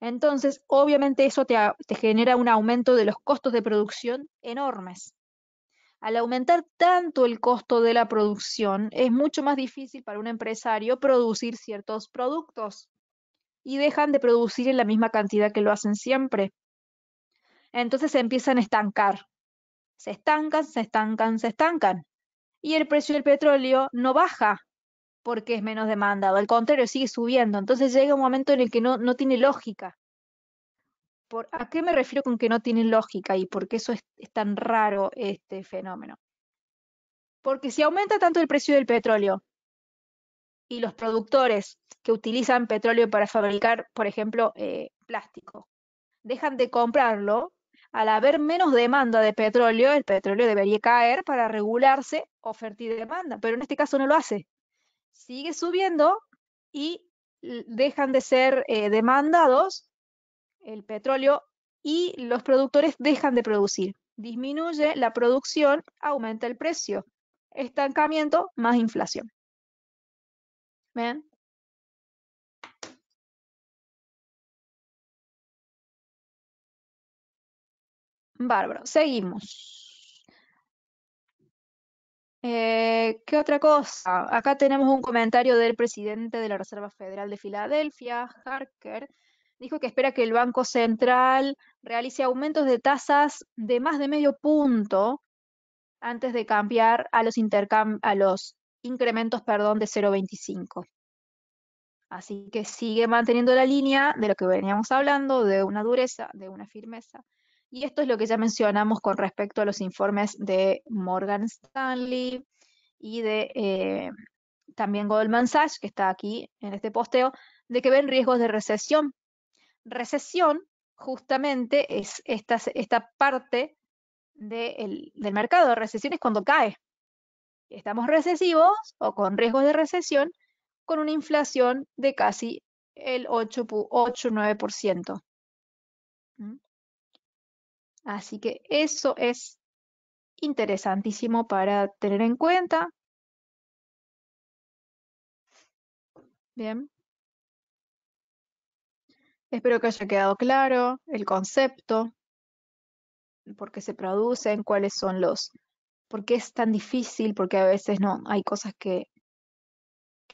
Entonces, obviamente eso te genera un aumento de los costos de producción enormes. Al aumentar tanto el costo de la producción, es mucho más difícil para un empresario producir ciertos productos y dejan de producir en la misma cantidad que lo hacen siempre. Entonces se empiezan a estancar. Se estancan, se estancan, se estancan. Y el precio del petróleo no baja porque es menos demandado. Al contrario, sigue subiendo. Entonces llega un momento en el que no, no tiene lógica. ¿A qué me refiero con que no tienen lógica y por qué eso es, tan raro este fenómeno? Porque si aumenta tanto el precio del petróleo y los productores que utilizan petróleo para fabricar, por ejemplo, eh, plástico, dejan de comprarlo, al haber menos demanda de petróleo, el petróleo debería caer para regularse oferta y demanda, pero en este caso no lo hace. Sigue subiendo y dejan de ser eh, demandados el petróleo y los productores dejan de producir. Disminuye la producción, aumenta el precio. Estancamiento más inflación. ¿Ven? Bárbaro, seguimos. Eh, ¿Qué otra cosa? Acá tenemos un comentario del presidente de la Reserva Federal de Filadelfia, Harker, dijo que espera que el Banco Central realice aumentos de tasas de más de medio punto antes de cambiar a los, incrementos de 0,25. Así que sigue manteniendo la línea de lo que veníamos hablando, de una dureza, de una firmeza. Y esto es lo que ya mencionamos con respecto a los informes de Morgan Stanley y de eh, también Goldman Sachs, que está aquí en este posteo, de que ven riesgos de recesión recesión justamente es esta, parte del mercado. Recesión es cuando cae. Estamos recesivos o con riesgos de recesión con una inflación de casi el 8-9%. ¿Mm? Así que eso es interesantísimo para tener en cuenta. Bien. Espero que haya quedado claro el concepto, por qué se producen, cuáles son los, por qué es tan difícil, porque a veces no, hay cosas que,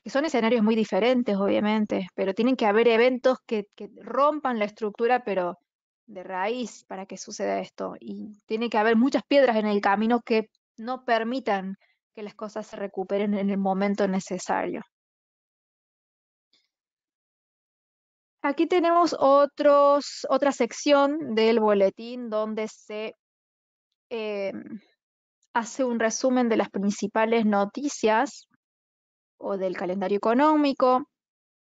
son escenarios muy diferentes, obviamente, pero tienen que haber eventos que, que rompan la estructura, pero de raíz para que suceda esto. Y tiene que haber muchas piedras en el camino que no permitan que las cosas se recuperen en el momento necesario. Aquí tenemos otra sección del boletín donde se em, hace un resumen de las principales noticias o del calendario económico,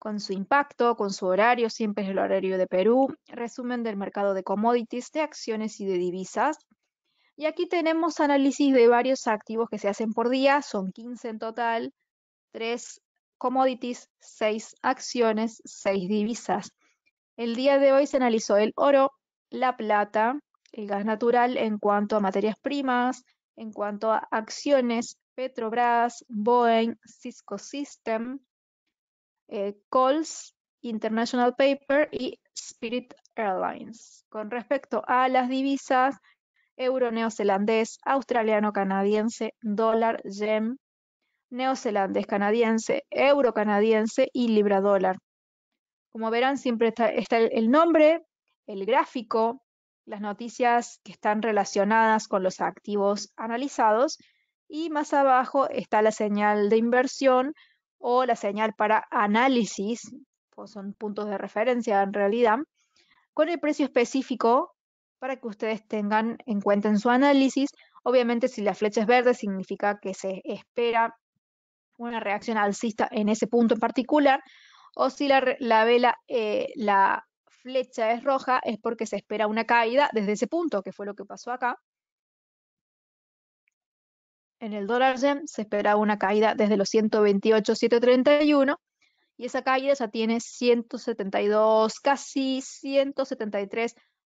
con su impacto, con su horario, siempre es el horario de Perú, resumen del mercado de commodities, de acciones y de divisas. Y aquí tenemos análisis de varios activos que se hacen por día, son 15 en total, tres commodities, seis acciones, seis divisas. El día de hoy se analizó el oro, la plata, el gas natural en cuanto a materias primas, en cuanto a acciones, Petrobras, Boeing, Cisco System, eh, Coles, International Paper y Spirit Airlines. Con respecto a las divisas, euro neozelandés, australiano, canadiense, dólar, gem, neozelandés canadiense, euro canadiense y libra dólar. Como verán, siempre está, el, nombre, el gráfico, las noticias que están relacionadas con los activos analizados y más abajo está la señal de inversión o la señal para análisis, pues son puntos de referencia en realidad, con el precio específico para que ustedes tengan en cuenta en su análisis. Obviamente si la flecha es verde significa que se espera una reacción alcista en ese punto en particular, o si la, vela, eh, la flecha es roja, es porque se espera una caída desde ese punto, que fue lo que pasó acá. En el dólar se espera una caída desde los 128.731 y esa caída ya tiene 172, casi 173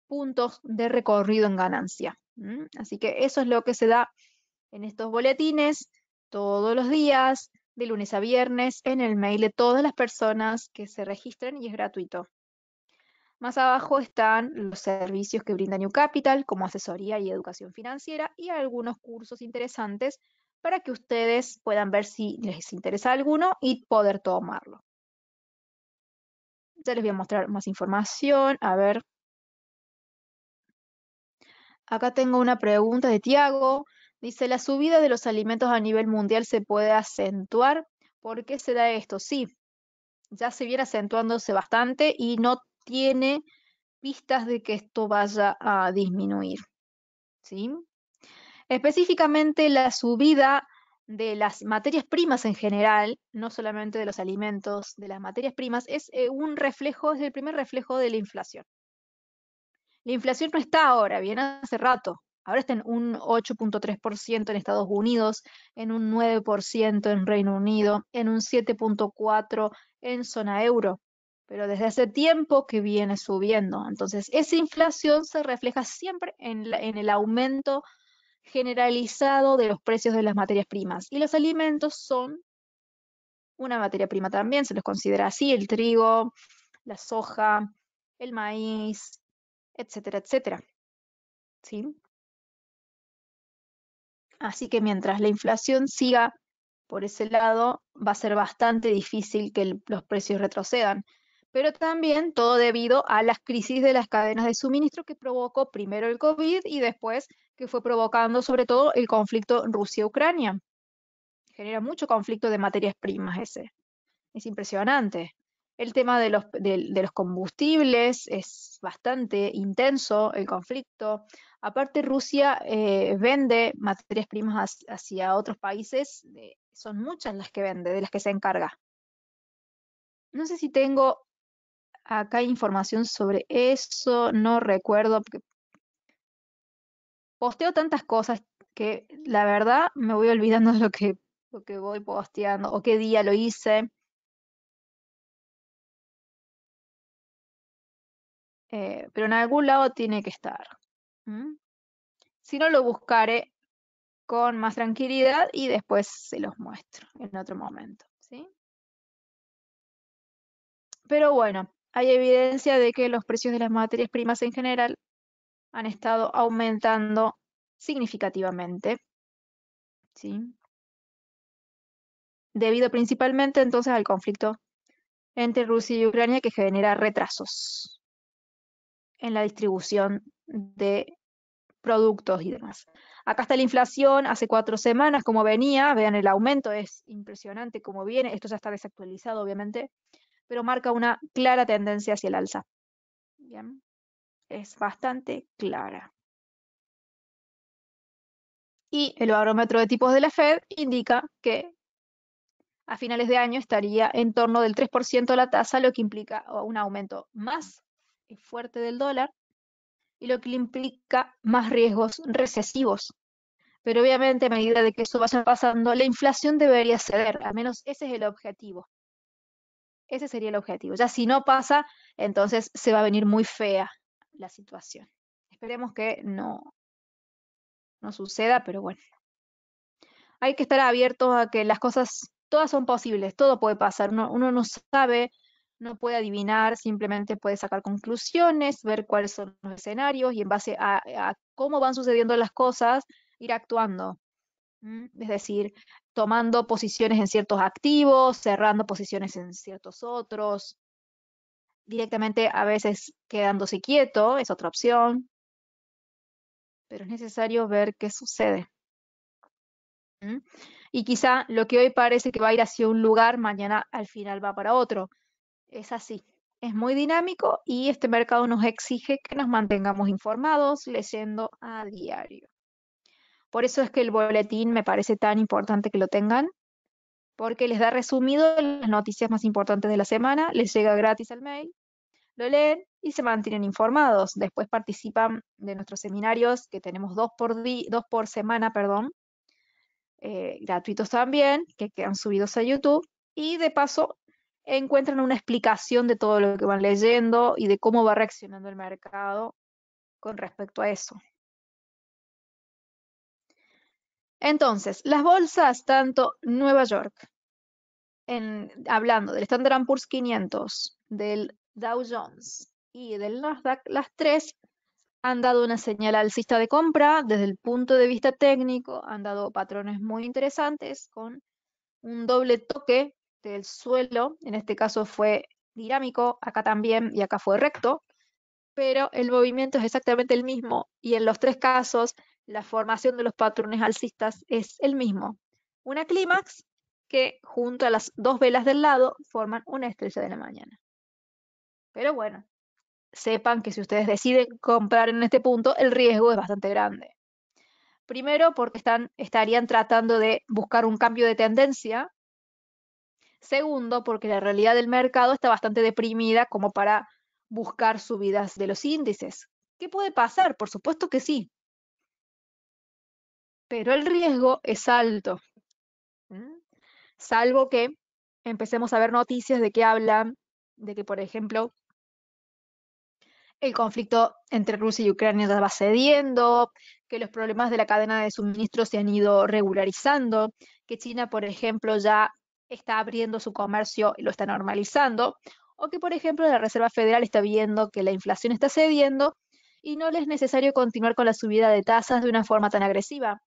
puntos de recorrido en ganancia. Así que eso es lo que se da en estos boletines todos los días, de lunes a viernes, en el mail de todas las personas que se registren y es gratuito. Más abajo están los servicios que brinda New Capital, como asesoría y educación financiera, y algunos cursos interesantes para que ustedes puedan ver si les interesa alguno y poder tomarlo. Ya les voy a mostrar más información. A ver. Acá tengo una pregunta de Tiago. Dice, la subida de los alimentos a nivel mundial se puede acentuar. ¿Por qué se da esto? Sí, ya se viene acentuándose bastante y no tiene pistas de que esto vaya a disminuir. ¿sí? Específicamente la subida de las materias primas en general, no solamente de los alimentos, de las materias primas, es eh, un reflejo, es el primer reflejo de la inflación. La inflación no está ahora, viene hace rato ahora está en un 8.3% en Estados Unidos, en un 9% en Reino Unido, en un 7.4% en zona euro, pero desde hace tiempo que viene subiendo. Entonces, esa inflación se refleja siempre en, el aumento generalizado de los precios de las materias primas. Y los alimentos son una materia prima también, se los considera así, el trigo, la soja, el maíz, etcétera, etcétera. ¿Sí? Así que mientras la inflación siga por ese lado, va a ser bastante difícil que los precios retrocedan. Pero también todo debido a las crisis de las cadenas de suministro que provocó primero el COVID y después que fue provocando sobre todo el conflicto Rusia-Ucrania. Genera mucho conflicto de materias primas ese. Es impresionante. El tema de los, combustibles es bastante intenso, el conflicto. Aparte, Rusia eh, vende materias primas hacia otros países, son muchas las que vende, de las que se encarga. No sé si tengo acá información sobre eso, no recuerdo. Posteo tantas cosas que la verdad me voy olvidando de lo que, lo que voy posteando o qué día lo hice. Eh, pero en algún lado tiene que estar. Si no, lo buscaré con más tranquilidad y después se los muestro en otro momento. ¿sí? Pero bueno, hay evidencia de que los precios de las materias primas en general han estado aumentando significativamente. ¿sí? Debido principalmente entonces al conflicto entre Rusia y Ucrania que genera retrasos en la distribución de productos y demás. Acá está la inflación hace cuatro semanas, como venía, vean el aumento, es impresionante como viene, esto ya está desactualizado obviamente, pero marca una clara tendencia hacia el alza. Bien, es bastante clara. Y el barómetro de tipos de la Fed indica que a finales de año estaría en torno del 3% la tasa, lo que implica un aumento más fuerte del dólar y lo que le implica más riesgos recesivos. Pero obviamente a medida de que eso vaya pasando, la inflación debería ceder, al menos ese es el objetivo. Ese sería el objetivo. Ya si no pasa, entonces se va a venir muy fea la situación. Esperemos que no, no suceda, pero bueno. Hay que estar abierto a que las cosas, todas son posibles, todo puede pasar. uno no sabe no puede adivinar, simplemente puede sacar conclusiones, ver cuáles son los escenarios y en base a, cómo van sucediendo las cosas, ir actuando. Mm, es decir, tomando posiciones en ciertos activos, cerrando posiciones en ciertos otros, directamente a veces quedándose quieto, es otra opción, pero es necesario ver qué sucede. Mm, y quizá lo que hoy parece que va a ir hacia un lugar, mañana al final va para otro. Es así. Es muy dinámico y este mercado nos exige que nos mantengamos informados leyendo a diario. Por eso es que el boletín me parece tan importante que lo tengan, porque les da resumido las noticias más importantes de la semana, les llega gratis al mail, lo leen y se mantienen informados. Después participan de nuestros seminarios, que tenemos dos por, por semana, perdón, eh, gratuitos también, que quedan subidos a YouTube. Y de paso encuentran una explicación de todo lo que van leyendo y de cómo va reaccionando el mercado con respecto a eso. Entonces, las bolsas, tanto Nueva York, hablando del Standard Poor's 500, del Dow Jones y del Nasdaq, las tres han dado una señal alcista de compra desde el punto de vista técnico, han dado patrones muy interesantes con un doble toque el suelo, en este caso fue dinámico, acá también y acá fue recto, pero el movimiento es exactamente el mismo y en los tres casos la formación de los patrones alcistas es el mismo. Una clímax que junto a las dos velas del lado forman una estrella de la mañana. Pero bueno, sepan que si ustedes deciden comprar en este punto, el riesgo es bastante grande. Primero porque están, estarían tratando de buscar un cambio de tendencia Segundo, porque la realidad del mercado está bastante deprimida como para buscar subidas de los índices. ¿Qué puede pasar? Por supuesto que sí. Pero el riesgo es alto. Mm. Salvo que empecemos a ver noticias de que hablan de que, por ejemplo, el conflicto entre Rusia y Ucrania ya va cediendo, que los problemas de la cadena de suministro se han ido regularizando, que China, por ejemplo, ya está abriendo su comercio y lo está normalizando, o que, por ejemplo, la Reserva Federal está viendo que la inflación está cediendo y no le es necesario continuar con la subida de tasas de una forma tan agresiva.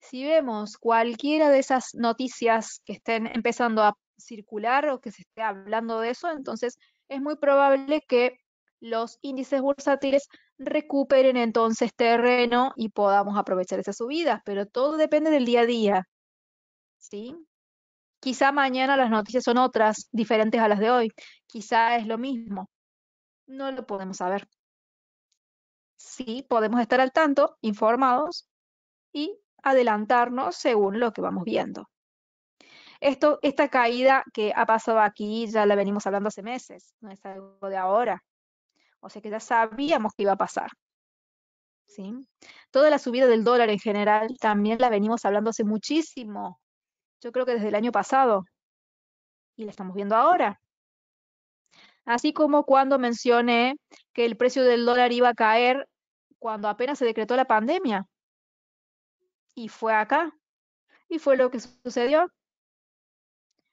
Si vemos cualquiera de esas noticias que estén empezando a circular o que se esté hablando de eso, entonces es muy probable que los índices bursátiles recuperen entonces terreno y podamos aprovechar esas subidas, pero todo depende del día a día. ¿Sí? Quizá mañana las noticias son otras, diferentes a las de hoy. Quizá es lo mismo. No lo podemos saber. Sí, podemos estar al tanto, informados y adelantarnos según lo que vamos viendo. Esto, esta caída que ha pasado aquí ya la venimos hablando hace meses, no es algo de ahora. O sea que ya sabíamos que iba a pasar. ¿sí? Toda la subida del dólar en general también la venimos hablando hace muchísimo, yo creo que desde el año pasado, y la estamos viendo ahora. Así como cuando mencioné que el precio del dólar iba a caer cuando apenas se decretó la pandemia. Y fue acá. Y fue lo que sucedió.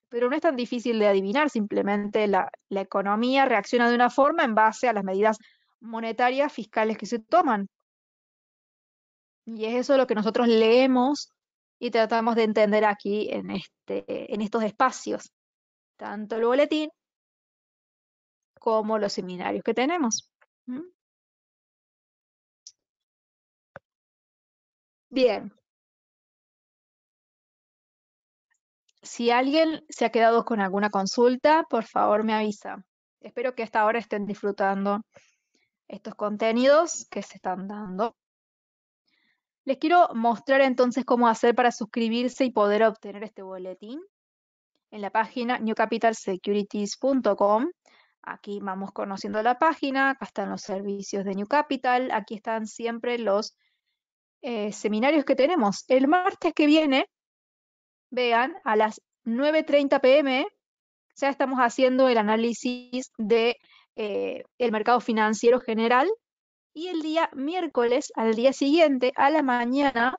Pero no es tan difícil de adivinar, simplemente la, la economía reacciona de una forma en base a las medidas monetarias fiscales que se toman. Y es eso lo que nosotros leemos y tratamos de entender aquí en, este, en estos espacios, tanto el boletín como los seminarios que tenemos. ¿Mm? Bien. Si alguien se ha quedado con alguna consulta, por favor me avisa. Espero que hasta ahora estén disfrutando estos contenidos que se están dando. Les quiero mostrar entonces cómo hacer para suscribirse y poder obtener este boletín en la página newcapitalsecurities.com. Aquí vamos conociendo la página, acá están los servicios de New Capital, aquí están siempre los eh, seminarios que tenemos. El martes que viene, vean, a las 9.30 pm, ya estamos haciendo el análisis del de, eh, el mercado financiero general y el día miércoles, al día siguiente, a la mañana,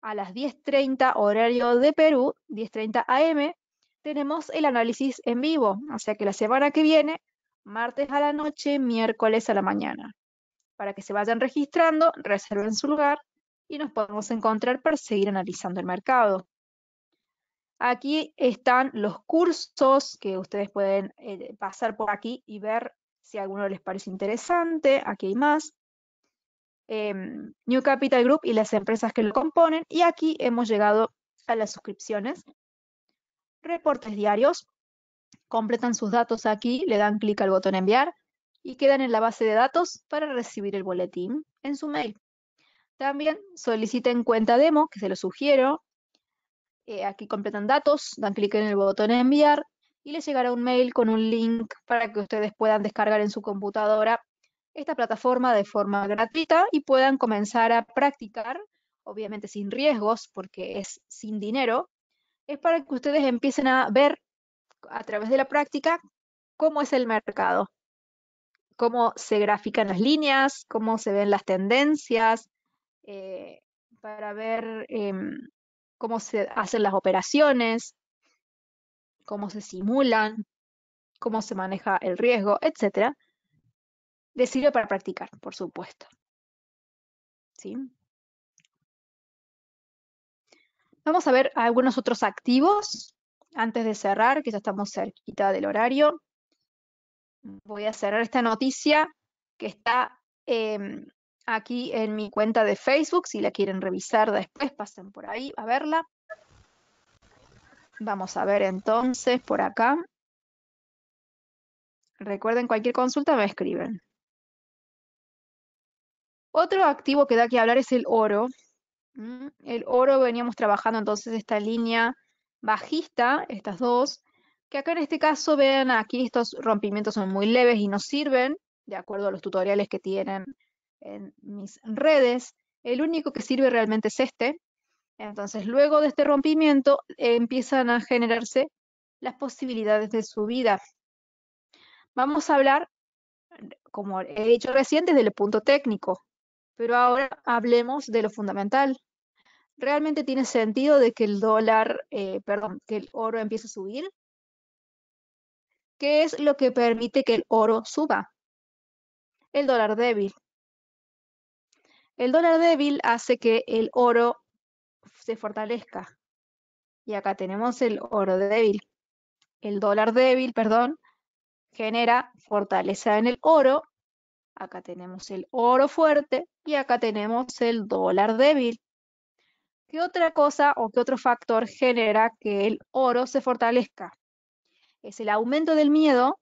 a las 10.30 horario de Perú, 10.30 AM, tenemos el análisis en vivo. O sea que la semana que viene, martes a la noche, miércoles a la mañana. Para que se vayan registrando, reserven su lugar y nos podemos encontrar para seguir analizando el mercado. Aquí están los cursos que ustedes pueden eh, pasar por aquí y ver si alguno les parece interesante. Aquí hay más. Em, New Capital Group y las empresas que lo componen. Y aquí hemos llegado a las suscripciones. Reportes diarios. Completan sus datos aquí, le dan clic al botón enviar y quedan en la base de datos para recibir el boletín en su mail. También soliciten cuenta demo, que se lo sugiero. Eh, aquí completan datos, dan clic en el botón enviar y les llegará un mail con un link para que ustedes puedan descargar en su computadora esta plataforma de forma gratuita y puedan comenzar a practicar, obviamente sin riesgos, porque es sin dinero, es para que ustedes empiecen a ver a través de la práctica cómo es el mercado, cómo se grafican las líneas, cómo se ven las tendencias, eh, para ver em, cómo se hacen las operaciones, cómo se simulan, cómo se maneja el riesgo, etcétera. Les sirve para practicar, por supuesto. ¿Sí? Vamos a ver algunos otros activos antes de cerrar, que ya estamos cerquita del horario. Voy a cerrar esta noticia que está em, aquí en mi cuenta de Facebook. Si la quieren revisar después, pasen por ahí a verla. Vamos a ver entonces por acá. Recuerden, cualquier consulta me escriben. Otro activo que da que hablar es el oro. El oro veníamos trabajando entonces esta línea bajista, estas dos, que acá en este caso, vean aquí, estos rompimientos son muy leves y no sirven, de acuerdo a los tutoriales que tienen en mis redes. El único que sirve realmente es este. Entonces, luego de este rompimiento, empiezan a generarse las posibilidades de subida. Vamos a hablar, como he dicho recién, desde el punto técnico. Pero ahora hablemos de lo fundamental. ¿Realmente tiene sentido de que el dólar, eh, perdón, que el oro empiece a subir? ¿Qué es lo que permite que el oro suba? El dólar débil. El dólar débil hace que el oro se fortalezca. Y acá tenemos el oro débil. El dólar débil, perdón, genera fortaleza en el oro Acá tenemos el oro fuerte y acá tenemos el dólar débil. ¿Qué otra cosa o qué otro factor genera que el oro se fortalezca? Es el aumento del miedo,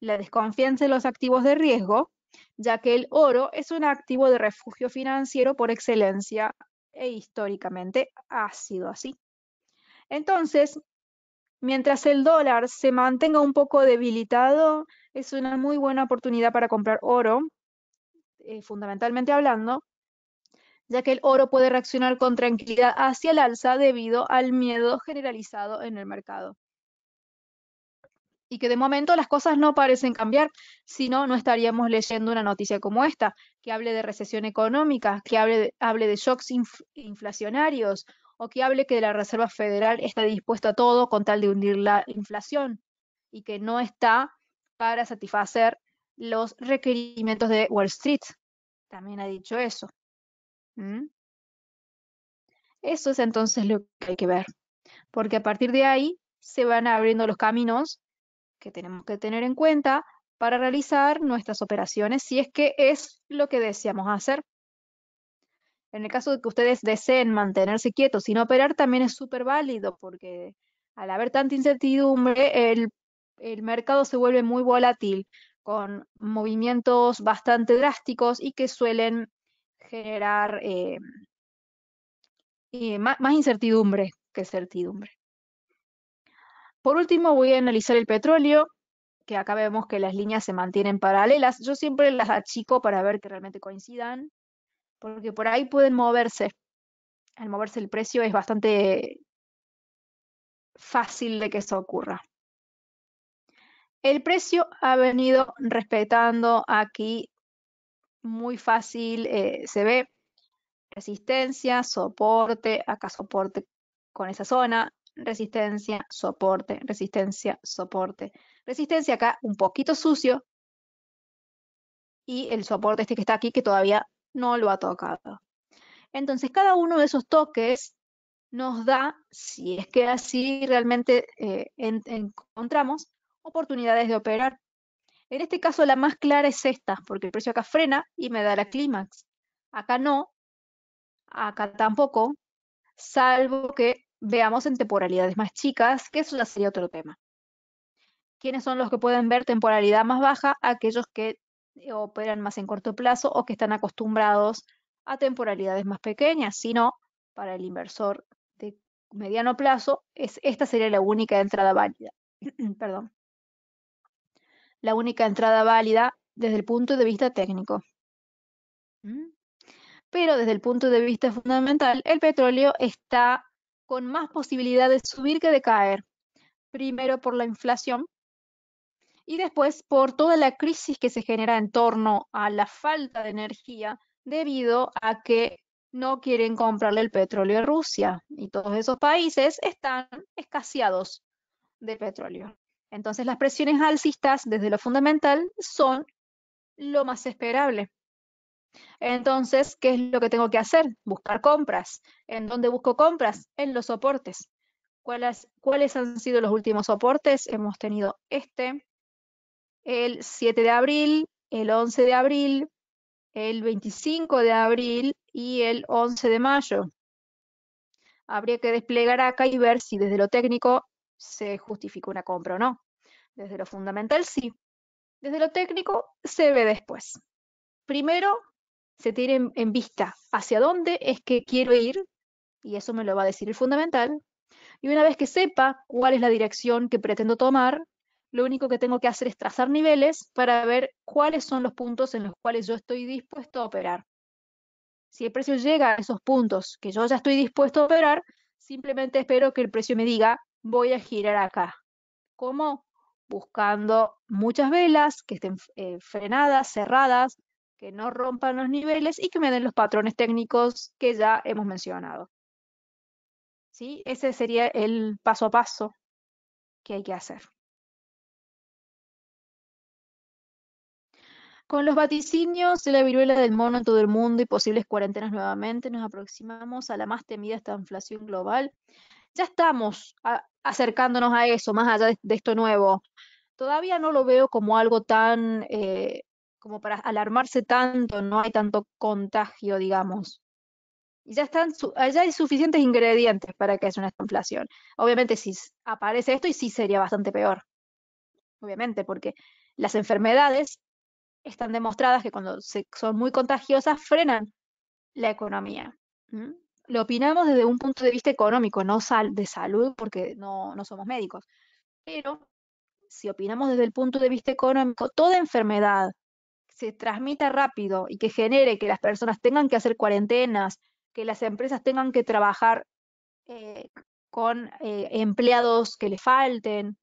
la desconfianza en los activos de riesgo, ya que el oro es un activo de refugio financiero por excelencia e históricamente ha sido así. Entonces, mientras el dólar se mantenga un poco debilitado, es una muy buena oportunidad para comprar oro, eh, fundamentalmente hablando, ya que el oro puede reaccionar con tranquilidad hacia el alza debido al miedo generalizado en el mercado. Y que de momento las cosas no parecen cambiar, si no, no estaríamos leyendo una noticia como esta, que hable de recesión económica, que hable de, shocks inflacionarios o que hable que la Reserva Federal está dispuesta a todo con tal de hundir la inflación y que no está para satisfacer los requerimientos de Wall Street. También ha dicho eso. ¿Mm? Eso es entonces lo que hay que ver, porque a partir de ahí se van abriendo los caminos que tenemos que tener en cuenta para realizar nuestras operaciones si es que es lo que deseamos hacer. En el caso de que ustedes deseen mantenerse quietos sin operar, también es súper válido porque al haber tanta incertidumbre, el el mercado se vuelve muy volátil, con movimientos bastante drásticos y que suelen generar eh, eh, más incertidumbre que certidumbre. Por último, voy a analizar el petróleo, que acá vemos que las líneas se mantienen paralelas. Yo siempre las achico para ver que realmente coincidan, porque por ahí pueden moverse. Al moverse el precio es bastante fácil de que eso ocurra. El precio ha venido respetando aquí muy fácil, eh, se ve resistencia, soporte, acá soporte con esa zona, resistencia, soporte, resistencia, soporte. Resistencia acá un poquito sucio y el soporte este que está aquí que todavía no lo ha tocado. Entonces, cada uno de esos toques nos da, si es que así realmente eh, encontramos, oportunidades de operar. En este caso la más clara es esta, porque el precio acá frena y me da la clímax. Acá no, acá tampoco, salvo que veamos en temporalidades más chicas, que eso ya sería otro tema. ¿Quiénes son los que pueden ver temporalidad más baja? Aquellos que eh, operan más en corto plazo o que están acostumbrados a temporalidades más pequeñas, Si no, para el inversor de mediano plazo, es, esta sería la única entrada válida. Perdón la única entrada válida desde el punto de vista técnico. Mm. Pero desde el punto de vista fundamental, el petróleo está con más posibilidad de subir que de caer. Primero por la inflación y después por toda la crisis que se genera en torno a la falta de energía debido a que no quieren comprarle el petróleo a Rusia y todos esos países están escaseados de petróleo. Entonces las presiones alcistas desde lo fundamental son lo más esperable. Entonces, ¿qué es lo que tengo que hacer? Buscar compras. ¿En dónde busco compras? En los soportes. ¿Cuáles, han sido los últimos soportes? Hemos tenido este, el 7 de abril, el 11 de abril, el 25 de abril y el 11 de mayo. Habría que desplegar acá y ver si desde lo técnico se justifica una compra o no. Desde lo fundamental sí. Desde lo técnico se ve después. Primero se tiene en, vista hacia dónde es que quiero ir, y eso me lo va a decir el fundamental. Y una vez que sepa cuál es la dirección que pretendo tomar, lo único que tengo que hacer es trazar niveles para ver cuáles son los puntos en los cuales yo estoy dispuesto a operar. Si el precio llega a esos puntos que yo ya estoy dispuesto a operar, simplemente espero que el precio me diga, voy a girar acá. ¿Cómo? buscando muchas velas que estén eh, frenadas, cerradas, que no rompan los niveles y que me den los patrones técnicos que ya hemos mencionado. ¿Sí? Ese sería el paso a paso que hay que hacer. Con los vaticinios de la viruela del mono en todo el mundo y posibles cuarentenas nuevamente, nos aproximamos a la más temida esta inflación global ya estamos acercándonos a eso, más allá de, esto nuevo. Todavía no lo veo como algo tan, eh, como para alarmarse tanto, no hay tanto contagio, digamos. Y ya, están, allá hay suficientes ingredientes para que haya una inflación. Obviamente, si aparece esto, y sí sería bastante peor. Obviamente, porque las enfermedades están demostradas que cuando son muy contagiosas frenan la economía lo opinamos desde un punto de vista económico, no de salud, porque no, somos médicos. Pero si opinamos desde el punto de vista económico, toda enfermedad se transmite rápido y que genere que las personas tengan que hacer cuarentenas, que las empresas tengan que trabajar eh, con eh, empleados que le falten,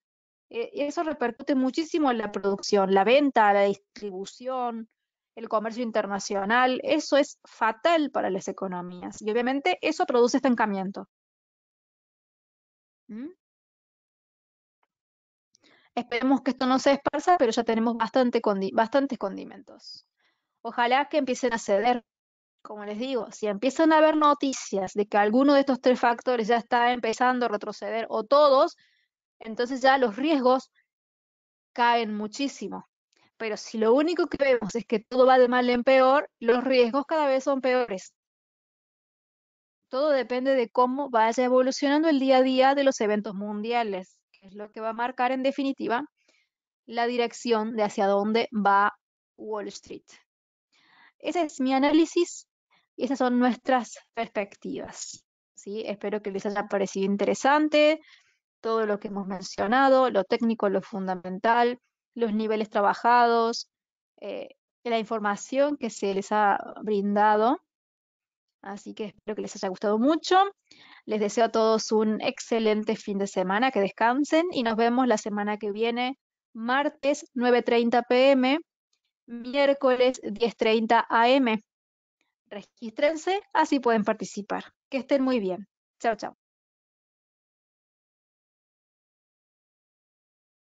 eh, eso repercute muchísimo en la producción, la venta, la distribución, el comercio internacional, eso es fatal para las economías y obviamente eso produce estancamiento. Mm. Esperemos que esto no se esparza, pero ya tenemos bastantes condimentos. Ojalá que empiecen a ceder. Como les digo, si empiezan a haber noticias de que alguno de estos tres factores ya está empezando a retroceder o todos, entonces ya los riesgos caen muchísimo. Pero si lo único que vemos es que todo va de mal en peor, los riesgos cada vez son peores. Todo depende de cómo vaya evolucionando el día a día de los eventos mundiales, que es lo que va a marcar en definitiva la dirección de hacia dónde va Wall Street. Ese es mi análisis y esas son nuestras perspectivas. ¿sí? Espero que les haya parecido interesante todo lo que hemos mencionado, lo técnico, lo fundamental, los niveles trabajados, eh, la información que se les ha brindado. Así que espero que les haya gustado mucho. Les deseo a todos un excelente fin de semana, que descansen y nos vemos la semana que viene, martes 9.30 pm, miércoles 10.30 am. Regístrense, así pueden participar. Que estén muy bien. Chao, chao.